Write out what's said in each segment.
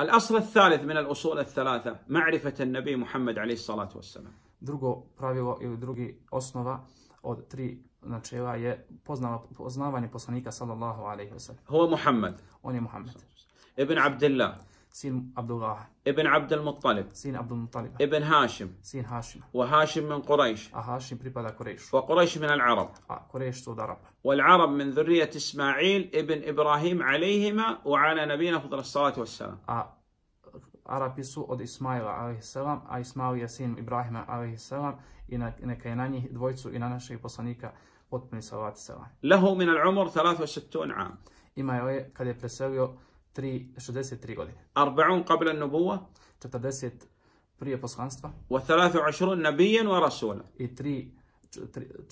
الأصل الثالث من الأصول الثلاثة معرفة النبي محمد عليه الصلاة والسلام Drugo pravilo ili drugi osnova od tri načela je poznavanje poslanika sallallahu alejhi ve sellem. Huwa Muhammed. On je Muhammed. Ibn Abdullah. سين عبد الله ابن عبد المطلب سين عبد المطلب ابن هاشم سين هاشم وهاشم من قريش آه، هاشم بريبادا قريش وقريش من العرب آه، قريش سود عرب والعرب من ذرية إسماعيل ابن إبراهيم عليهما وعلى نبينا أفضل الصلاة والسلام آه، عربي su od Ismaila a.s. a Ismail je sin Ibrahima a.s. i neka je na njih dvojcu i na našeg poslanika potpuni salavat 63 عام إما je, kada je godine. 40 قبل النبوة 40 prije poslanstva. و23 نبيا ورسولا. I 3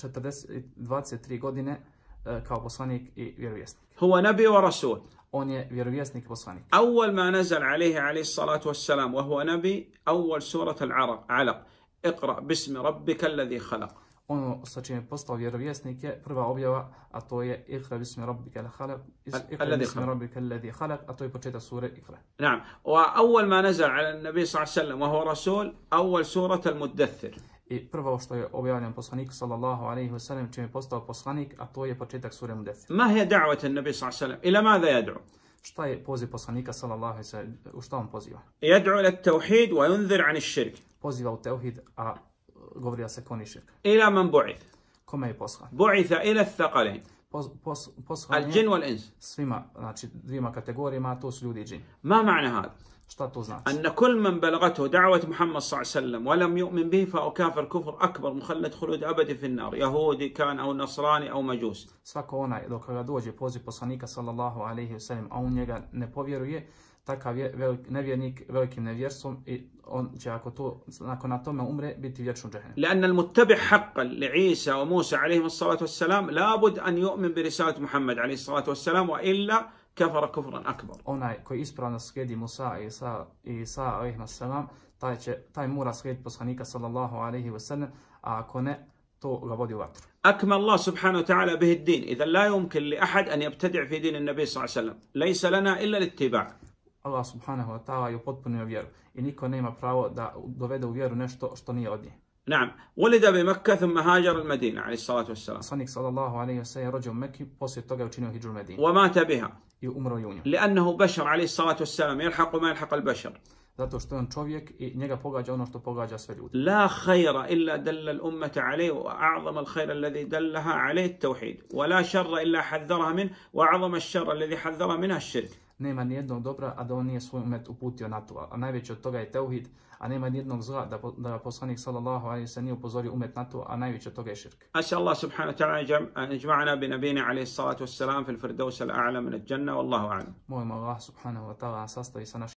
40 23 godine e, kao poslanik i vjerovjesnik. هو نبي ورسول. On je vjerovjesnik i poslanik. أول ما نزل عليه عليه الصلاة والسلام وهو نبي أول سورة العرق علق اقرأ باسم ربك الذي خلق. ono sa čim je postao vjerovjesnik je prva objava, a to je Ikhra bismi rabbi la khalaq, Ikhra bismi rabbi rabbika alladhi khalaq, a to je početa sure Ikhra. Naam, wa awwal ma nazal ala nabi sallam, alaihi wasallam wa huwa rasul, awwal surat al-Muddathir. I prvo što je objavljen poslanik sallallahu alaihi wasallam čim je postao poslanik, a to je početak sure Muddathir. Ma je da'wat an-nabi sallam, ila ma da jadu? Šta je poziv poslanika sallallahu alaihi wasallam? U šta on poziva? Jadu ila tevhid wa yunzir 'an ash Poziva u tevhid, a говорил се конишек. إلى من بعث Kome je poslan? بعث إلى الثقلين Pos, pos, poslan je الجن والإنس svima, znači dvijema kategorijama, to su ljudi i džini. ما معنى هذا؟ Šta to znači? أن كل من بلغته دعوة محمد صلى الله عليه وسلم ولم يؤمن به فهو كافر كفر أكبر مخلد خلود أبدي في النار يهودي كان أو نصراني أو مجوس Svako onaj, dok ga dođe poziv poslanika sallallahu alaihi wasallam, a on njega ne povjeruje, Takav je velik, nevjernik velikim nevjerstvom i on će ako to, nakon na tome umre, biti vječno džehennem. al-muttabi haqqan Li لأن المتبع حقا لعيسى وموسى عليهم الصلاة والسلام لابد أن يؤمن برسالة محمد عليه الصلاة wa illa kafara kufran akbar. onaj koji ispravno slijedi Musa i Isa, i Isa alejhi salam taj će taj mora slijediti poslanika sallallahu alejhi ve sellem, a ako ne, to ga vodi u vatru. أكمل الله سبحانه وتعالى به الدين إذا لا يمكن لأحد أن يبتدع في دين النبي صلى الله عليه وسلم ليس لنا إلا الاتباع Allah subhanahu wa ta'ala je upotpunio vjeru i niko nema pravo da dovede u vjeru nešto što nije od nje. نعم ولد بمكة ثم هاجر المدينة عليه الصلاة والسلام صنيك صلى الله عليه وسلم رجع مكة poslije toga učinio hijđu المدينة ومات بها i umro لأنه بشر عليه الصلاة والسلام يلحق ما يلحق البشر zato što je on čovjek i njega pogađa ono što pogađa sve ljude. La khaira illa dalla al-ummata alayhi wa a'zama al-khayra alladhi dallaha alayhi at-tauhid wa la sharra illa hadharaha min wa a'zama ash-sharra alladhi hadhara min ash-shirk. Nema ni jednog dobra a da on nije svoj umet uputio na to, a najveće od toga je tauhid, a nema ni jednog zla da da poslanik sallallahu alejhi ve sellem nije upozorio umet na to, a najveće od toga je širk. Asha Allah subhanahu wa ta'ala ajma'ana bi nabina alejhi salatu vesselam fil firdaus al-a'la min al-janna wallahu a'lam. Mojmo Allah subhanahu wa ta'ala sastavi sa